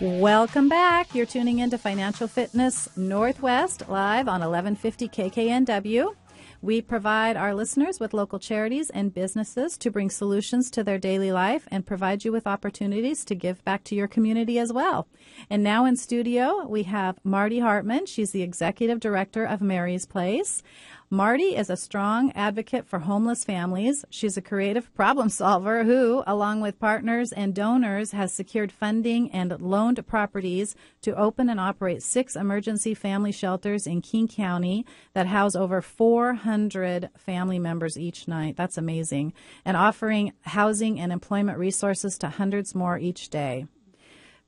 Welcome back. You're tuning in to Financial Fitness Northwest live on 1150 KKNW. We provide our listeners with local charities and businesses to bring solutions to their daily life and provide you with opportunities to give back to your community as well. And now in studio, we have Marty Hartman. She's the executive director of Mary's Place. Marty is a strong advocate for homeless families. She's a creative problem solver who, along with partners and donors, has secured funding and loaned properties to open and operate six emergency family shelters in King County that house over 400 family members each night. That's amazing. And offering housing and employment resources to hundreds more each day.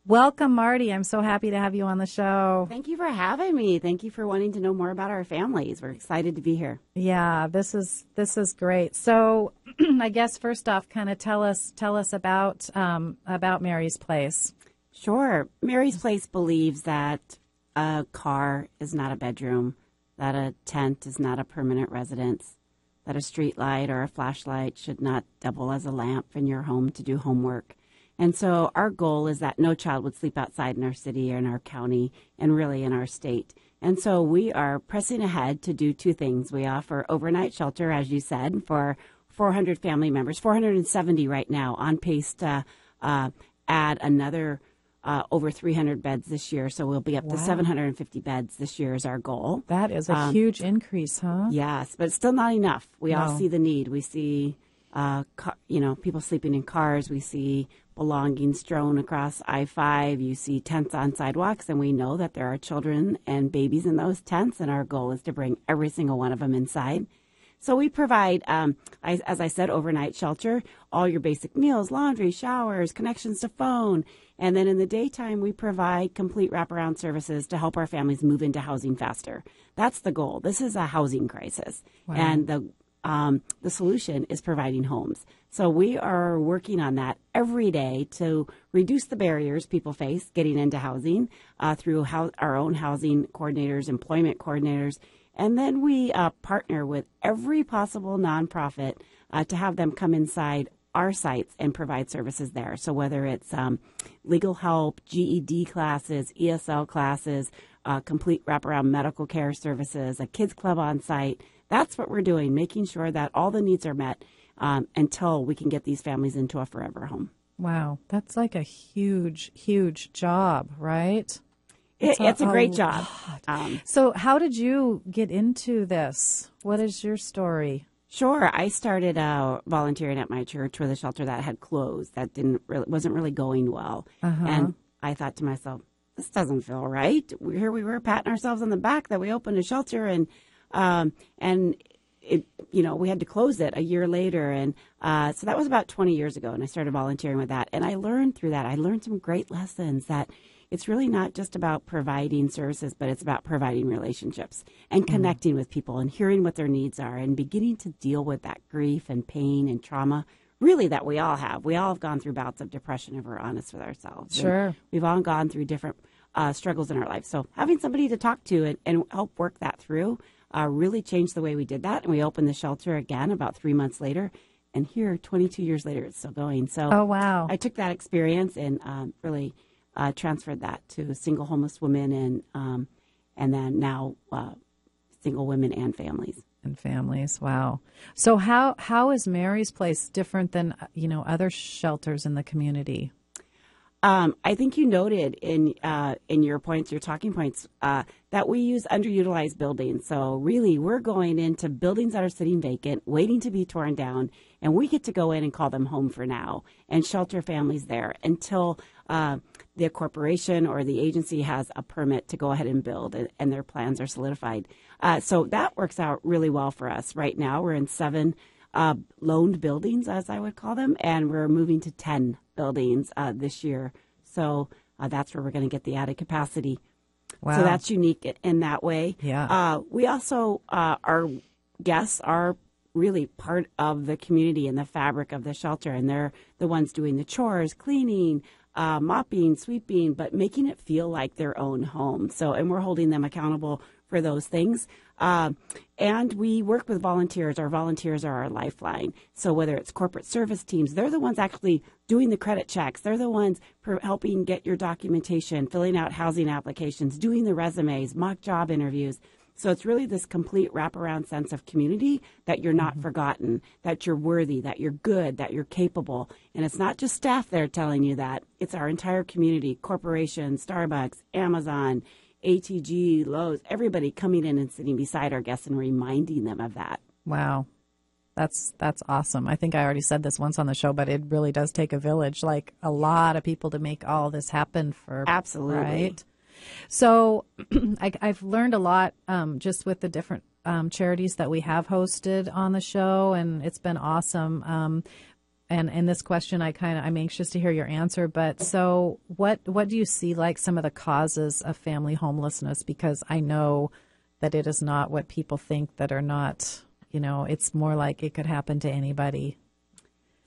Welcome, Marty. I'm so happy to have you on the show. Thank you for having me. Thank you for wanting to know more about our families. We're excited to be here. Yeah, this is this is great. So, I guess first off, kind of tell us tell us about um, about Mary's Place. Sure, Mary's Place believes that a car is not a bedroom, that a tent is not a permanent residence, that a street light or a flashlight should not double as a lamp in your home to do homework and so our goal is that no child would sleep outside in our city or in our county and really in our state. And so we are pressing ahead to do two things. We offer overnight shelter, as you said, for 400 family members, 470 right now, on pace to uh, add another uh, over 300 beds this year. So we'll be up wow. to 750 beds this year is our goal. That is a um, huge increase, huh? Yes, but it's still not enough. We no. all see the need. We see, uh, car, you know, people sleeping in cars. We see belonging strewn across I 5. You see tents on sidewalks, and we know that there are children and babies in those tents, and our goal is to bring every single one of them inside. So we provide, um, as I said, overnight shelter, all your basic meals, laundry, showers, connections to phone. And then in the daytime, we provide complete wraparound services to help our families move into housing faster. That's the goal. This is a housing crisis. Wow. And the, um, the solution is providing homes. So we are working on that every day to reduce the barriers people face getting into housing uh, through how, our own housing coordinators, employment coordinators, and then we uh, partner with every possible nonprofit uh, to have them come inside our sites and provide services there. So whether it's um, legal help, GED classes, ESL classes, uh, complete wraparound medical care services, a kids club on site, that's what we're doing, making sure that all the needs are met um, until we can get these families into a forever home. Wow, that's like a huge, huge job, right? It's, it, a, it's a, great a job. Um, so, how did you get into this? What is your story? Sure, I started uh, volunteering at my church with a shelter that had closed, that didn't really, wasn't really going well, uh-huh. and I thought to myself, this doesn't feel right. Here we were patting ourselves on the back that we opened a shelter, and um, and it, you know, we had to close it a year later. And uh, so that was about 20 years ago. And I started volunteering with that. And I learned through that, I learned some great lessons that it's really not just about providing services, but it's about providing relationships and mm-hmm. connecting mm-hmm. with people and hearing what their needs are and beginning to deal with that grief and pain and trauma. Really, that we all have. We all have gone through bouts of depression if we're honest with ourselves. Sure. And we've all gone through different uh, struggles in our life. So having somebody to talk to and, and help work that through uh, really changed the way we did that. And we opened the shelter again about three months later. And here, 22 years later, it's still going. So, oh wow! I took that experience and um, really uh, transferred that to single homeless women and um, and then now uh, single women and families and families. Wow. So how how is Mary's Place different than uh, you know other shelters in the community? Um, I think you noted in uh, in your points, your talking points, uh, that we use underutilized buildings. So really, we're going into buildings that are sitting vacant, waiting to be torn down, and we get to go in and call them home for now and shelter families there until uh, the corporation or the agency has a permit to go ahead and build, and, and their plans are solidified. Uh, so that works out really well for us. Right now, we're in seven uh, loaned buildings, as I would call them, and we're moving to ten buildings uh, this year. So uh, that's where we're going to get the added capacity. Wow. So that's unique in that way. Yeah. Uh, we also, uh, our guests are really part of the community and the fabric of the shelter, and they're the ones doing the chores, cleaning, uh, mopping, sweeping, but making it feel like their own home. So, and we're holding them accountable for those things. Uh, and we work with volunteers. Our volunteers are our lifeline. So whether it's corporate service teams, they're the ones actually doing the credit checks. They're the ones helping get your documentation, filling out housing applications, doing the resumes, mock job interviews. So it's really this complete wraparound sense of community that you're not mm-hmm. forgotten, that you're worthy, that you're good, that you're capable. And it's not just staff there telling you that. It's our entire community, corporations, Starbucks, Amazon, ATG, Lowe's, everybody coming in and sitting beside our guests and reminding them of that. Wow. That's that's awesome. I think I already said this once on the show, but it really does take a village, like a lot of people to make all this happen for Absolutely. Right? So I, have learned a lot um, just with the different um, charities that we have hosted on the show, and it's been awesome. Um, and and this question I kind of I'm anxious to hear your answer but so what what do you see like some of the causes of family homelessness because I know that it is not what people think that are not you know it's more like it could happen to anybody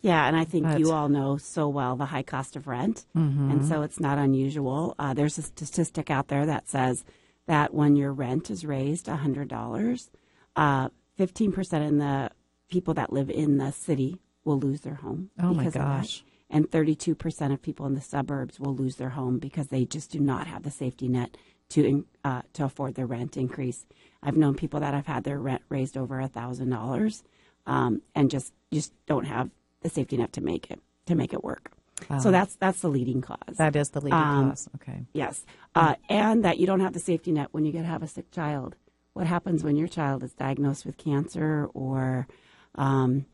yeah, and I think but, you all know so well the high cost of rent. Mm-hmm. And so it's not unusual. Uh, there's a statistic out there that says that when your rent is raised $100, uh, 15% in the people that live in the city will lose their home. Oh my gosh. And 32% of people in the suburbs will lose their home because they just do not have the safety net to uh, to afford their rent increase. I've known people that have had their rent raised over a thousand dollars, um, and just just don't have the safety net to make it to make it work. Wow. So that's that's the leading cause. That is the leading um, cause. Okay. Yes, uh, and that you don't have the safety net when you get have a sick child. What happens when your child is diagnosed with cancer or um,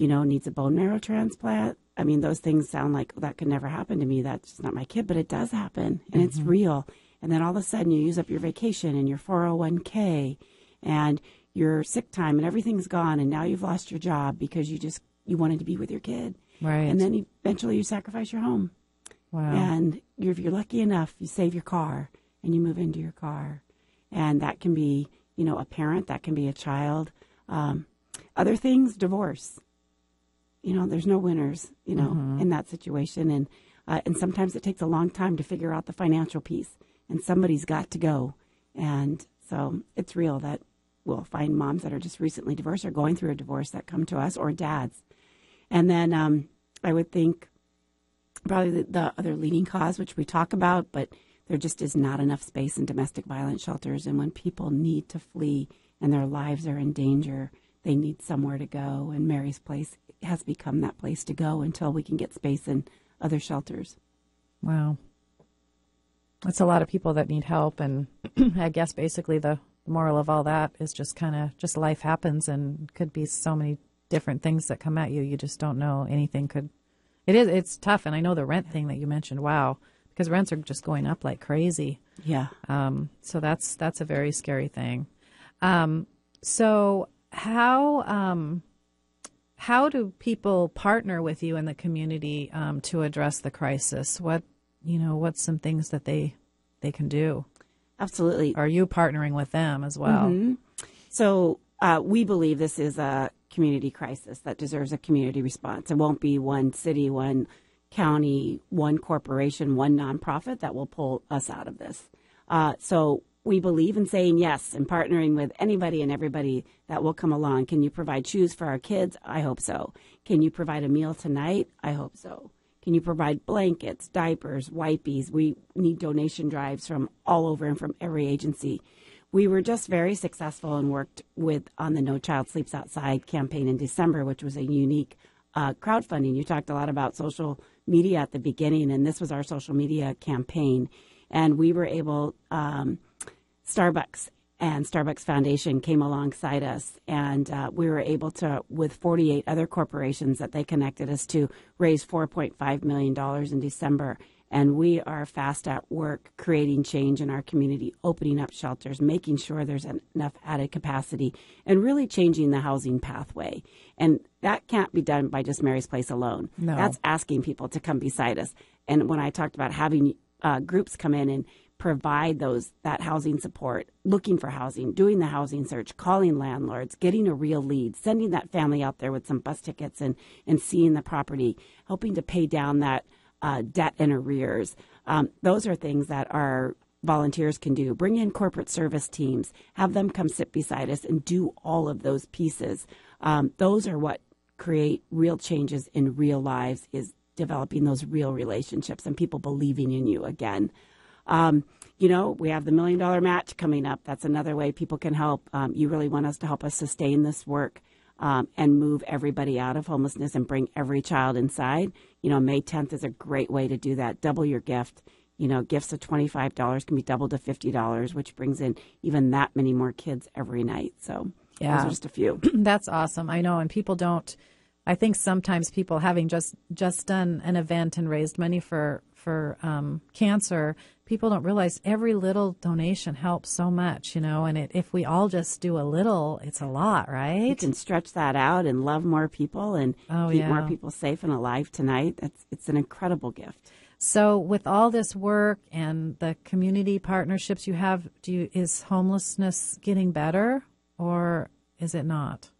you know, needs a bone marrow transplant. I mean, those things sound like that could never happen to me. That's just not my kid, but it does happen and mm-hmm. it's real. And then all of a sudden you use up your vacation and your 401k and your sick time and everything's gone. And now you've lost your job because you just, you wanted to be with your kid. Right. And then eventually you sacrifice your home. Wow. And you're, if you're lucky enough, you save your car and you move into your car. And that can be, you know, a parent, that can be a child. Um, other things, divorce you know, there's no winners, you know, mm-hmm. in that situation. And, uh, and sometimes it takes a long time to figure out the financial piece, and somebody's got to go. And so it's real that we'll find moms that are just recently divorced or going through a divorce that come to us, or dads. And then um, I would think probably the, the other leading cause, which we talk about, but there just is not enough space in domestic violence shelters. And when people need to flee and their lives are in danger, they need somewhere to go, and Mary's place has become that place to go until we can get space in other shelters. Wow. That's a lot of people that need help, and I guess basically the moral of all that is just kind of just life happens and could be so many different things that come at you. You just don't know anything could. It is. It's tough, and I know the rent thing that you mentioned. Wow, because rents are just going up like crazy. Yeah. Um. So that's that's a very scary thing. Um. So how um, how do people partner with you in the community um, to address the crisis? What you know, what's some things that they they can do? Absolutely. Are you partnering with them as well? Mm-hmm. So uh, we believe this is a community crisis that deserves a community response. It won't be one city, one county, one corporation, one nonprofit that will pull us out of this. Uh, so we believe in saying yes and partnering with anybody and everybody that will come along. Can you provide shoes for our kids? I hope so. Can you provide a meal tonight? I hope so. Can you provide blankets, diapers, wipies? We need donation drives from all over and from every agency. We were just very successful and worked with on the No Child Sleeps Outside campaign in December, which was a unique uh, crowdfunding. You talked a lot about social media at the beginning, and this was our social media campaign. And we were able um, – Starbucks and Starbucks Foundation came alongside us, and uh, we were able to, with 48 other corporations that they connected us to, raise 4.5 million dollars in December. And we are fast at work creating change in our community, opening up shelters, making sure there's an, enough added capacity, and really changing the housing pathway. And that can't be done by just Mary's Place alone. No. That's asking people to come beside us. And when I talked about having uh, groups come in and provide those that housing support, looking for housing, doing the housing search, calling landlords, getting a real lead, sending that family out there with some bus tickets and and seeing the property, helping to pay down that uh, debt and arrears. Um, those are things that our volunteers can do. Bring in corporate service teams, have them come sit beside us and do all of those pieces. Um, those are what create real changes in real lives. Is developing those real relationships and people believing in you again. Um, you know, we have the million dollar match coming up. That's another way people can help. Um, you really want us to help us sustain this work um, and move everybody out of homelessness and bring every child inside. You know, May 10th is a great way to do that. Double your gift. You know, gifts of $25 can be doubled to $50, which brings in even that many more kids every night. So, yeah, just a few. That's awesome. I know. And people don't. I think sometimes people having just just done an event and raised money for for um, cancer people don't realize every little donation helps so much, you know, and it, if we all just do a little, it's a lot, right? You can stretch that out and love more people and oh, keep yeah. more people safe and alive tonight. it's an incredible gift. So, with all this work and the community partnerships you have, do you, is homelessness getting better or is it not?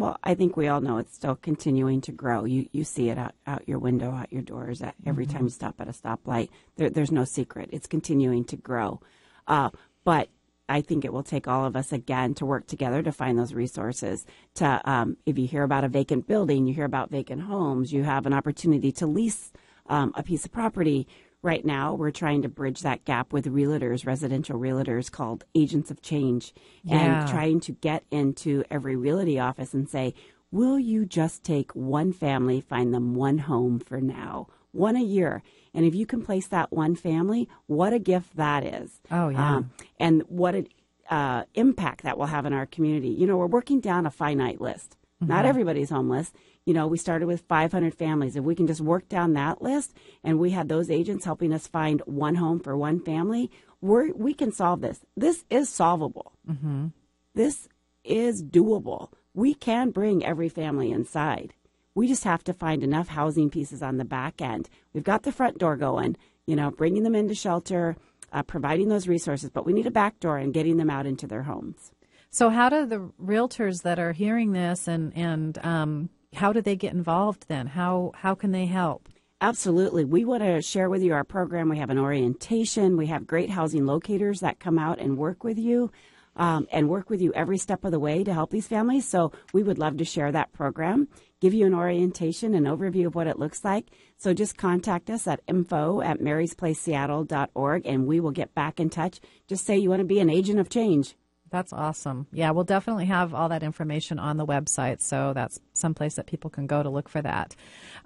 well, I think we all know it's still continuing to grow. You you see it out, out your window, out your doors, at, every mm-hmm. time you stop at a stoplight. There, there's no secret. It's continuing to grow. Uh, but I think it will take all of us again to work together to find those resources. To um, if you hear about a vacant building, you hear about vacant homes, you have an opportunity to lease um, a piece of property, Right now, we're trying to bridge that gap with realtors, residential realtors called agents of change, yeah. and trying to get into every realty office and say, will you just take one family, find them one home for now, one a year? And if you can place that one family, what a gift that is. Oh, yeah. Um, and what an uh, impact that will have in our community. You know, we're working down a finite list. Mm-hmm. Not everybody's homeless you know, we started with 500 families. If we can just work down that list and we have those agents helping us find one home for one family, we we can solve this. This is solvable. Mm-hmm. This is doable. We can bring every family inside. We just have to find enough housing pieces on the back end. We've got the front door going, you know, bringing them into shelter, uh, providing those resources, but we need a back door and getting them out into their homes. So, how do the realtors that are hearing this and and um, how do they get involved then? How how can they help? Absolutely. We want to share with you our program. We have an orientation. We have great housing locators that come out and work with you um, and work with you every step of the way to help these families. So we would love to share that program, give you an orientation, an overview of what it looks like. So just contact us at info at marysplaceseattle.org and we will get back in touch. Just say you want to be an agent of change that's awesome. Yeah, we'll definitely have all that information on the website. So that's someplace that people can go to look for that.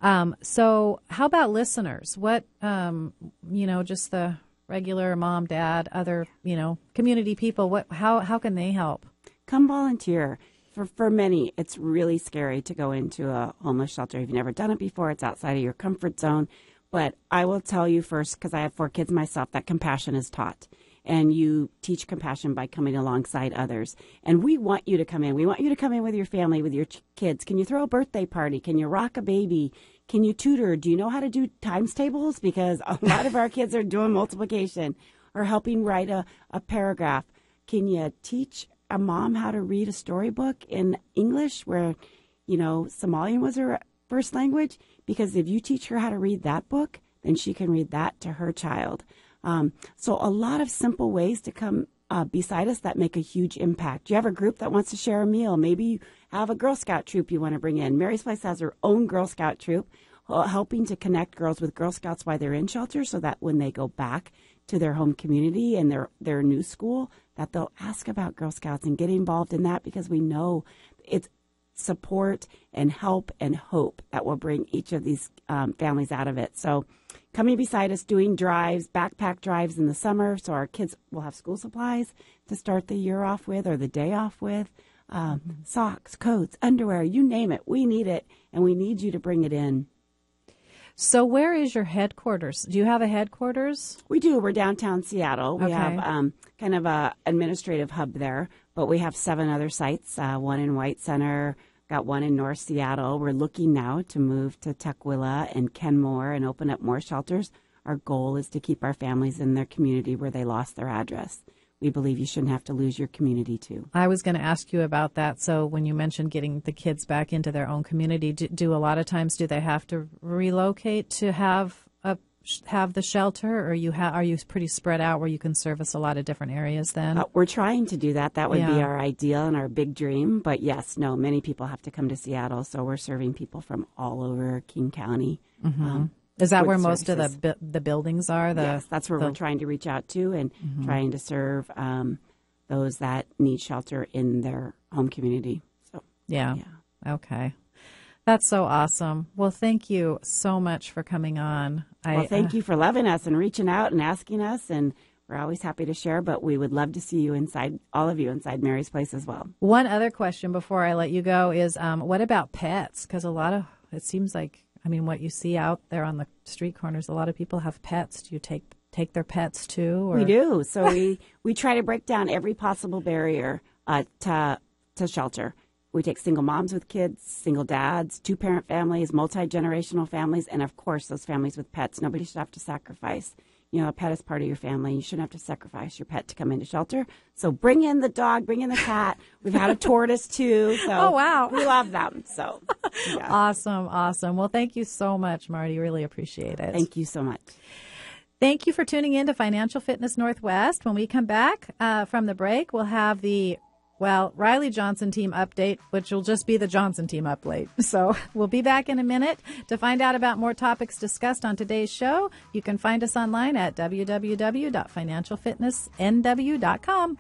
Um, so, how about listeners? What, um, you know, just the regular mom, dad, other, you know, community people, what, how, how can they help? Come volunteer. For, for many, it's really scary to go into a homeless shelter. If you've never done it before, it's outside of your comfort zone. But I will tell you first, because I have four kids myself, that compassion is taught and you teach compassion by coming alongside others. And we want you to come in. We want you to come in with your family, with your kids. Can you throw a birthday party? Can you rock a baby? Can you tutor? Do you know how to do times tables? Because a lot of our kids are doing multiplication or helping write a, a paragraph. Can you teach a mom how to read a storybook in English where, you know, Somalian was her first language? Because if you teach her how to read that book, then she can read that to her child. Um, so a lot of simple ways to come uh, beside us that make a huge impact. You have a group that wants to share a meal. Maybe you have a Girl Scout troop you want to bring in. Mary's Place has her own Girl Scout troop, helping to connect girls with Girl Scouts while they're in shelter, so that when they go back to their home community and their their new school, that they'll ask about Girl Scouts and get involved in that because we know it's support and help and hope that will bring each of these um, families out of it. So, coming beside us, doing drives, backpack drives in the summer, so our kids will have school supplies to start the year off with or the day off with. Um, mm-hmm. Socks, coats, underwear, you name it. We need it, and we need you to bring it in. So, where is your headquarters? Do you have a headquarters? We do. We're downtown Seattle. We okay. have um, kind of a administrative hub there, but we have seven other sites. Uh, one in White Center, got one in North Seattle. We're looking now to move to Tukwila and Kenmore and open up more shelters. Our goal is to keep our families in their community where they lost their address we believe you shouldn't have to lose your community too. I was going to ask you about that. So when you mentioned getting the kids back into their own community, do, do a lot of times do they have to relocate to have a have the shelter, or you ha- are you pretty spread out where you can service a lot of different areas? Then uh, we're trying to do that. That would yeah. be our ideal and our big dream. But yes, no, many people have to come to Seattle, so we're serving people from all over King County. Mm-hmm. Um, is that where most services. of the bu- the buildings are? The, yes, that's where the... we're trying to reach out to and mm-hmm. trying to serve um, those that need shelter in their home community. So yeah. yeah. okay. That's so awesome. Well, thank you so much for coming on. I, well, thank uh, you for loving us and reaching out and asking us and we're always happy to share, but we would love to see you inside, all of you inside Mary's Place as well. One other question before I let you go is um, what about pets? Because a lot of, it seems like I mean, what you see out there on the street corners, a lot of people have pets. Do you take take their pets too? Or? We do. So we we try to break down every possible barrier uh, to to shelter. We take single moms with kids, single dads, two parent families, multi generational families, and of course those families with pets. Nobody should have to sacrifice you know, a pet is part of your family. You shouldn't have to sacrifice your pet to come into shelter. So bring in the dog, bring in the cat. We've had a tortoise too. So oh, wow. We love them. So yeah. awesome. Awesome. Well, thank you so much, Marty. Really appreciate it. Thank you so much. Thank you for tuning in to Financial Fitness Northwest. When we come back uh, from the break, we'll have the well, Riley Johnson team update, which will just be the Johnson team update. So we'll be back in a minute to find out about more topics discussed on today's show. You can find us online at www.financialfitnessnw.com.